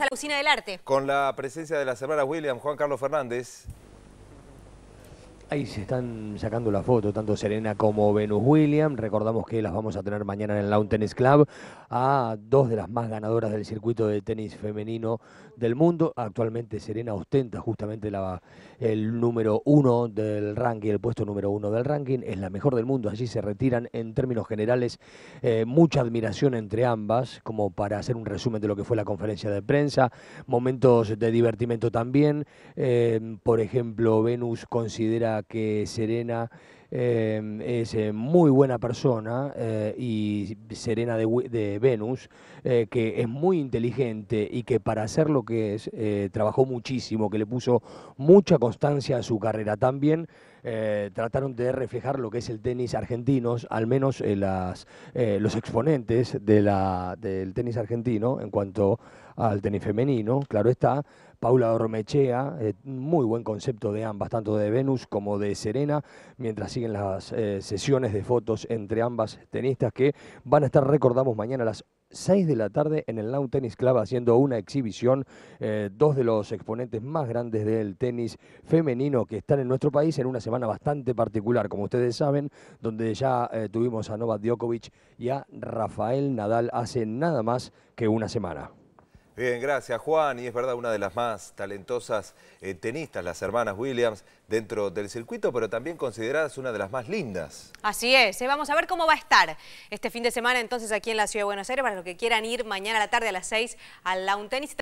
a la cocina del arte. Con la presencia de la señora William, Juan Carlos Fernández, Ahí se están sacando la foto, tanto Serena como Venus Williams. Recordamos que las vamos a tener mañana en el Lawn Tennis Club a dos de las más ganadoras del circuito de tenis femenino del mundo. Actualmente Serena ostenta justamente el número uno del ranking, el puesto número uno del ranking. Es la mejor del mundo. Allí se retiran en términos generales eh, mucha admiración entre ambas, como para hacer un resumen de lo que fue la conferencia de prensa. Momentos de divertimento también. Eh, por ejemplo, Venus considera que Serena em, es eh, muy buena persona eh, y Serena de, Venus, eh, que es muy inteligente y que para hacer lo que es, trabajó muchísimo, que le puso mucha constancia a su carrera también. trataron de reflejar lo que es el tenis argentino, al menos las, los exponentes de la, del tenis argentino en cuanto al tenis femenino, claro está. Paula Ormechea, eh, muy buen concepto de ambas, tanto de Venus como de Serena, mientras siguen las eh, sesiones de fotos entre ambas tenistas que van a estar, recordamos, mañana a las 6 de la tarde en el Lawn Tennis Club haciendo una exhibición, eh, dos de los exponentes más grandes del tenis femenino que están en nuestro país en una semana bastante particular, como ustedes saben, donde ya tuvimos a Novak Djokovic y a Rafael Nadal hace nada más que una semana. Bien, gracias Juan. Y es verdad, una de las más talentosas eh, tenistas, las hermanas Williams, dentro del circuito, pero también consideradas una de las más lindas. Así es, ¿eh? vamos a ver cómo va a estar este fin de semana entonces aquí en la Ciudad de Buenos Aires, para los que quieran ir mañana a la tarde a las 6 al Lawn Tennis.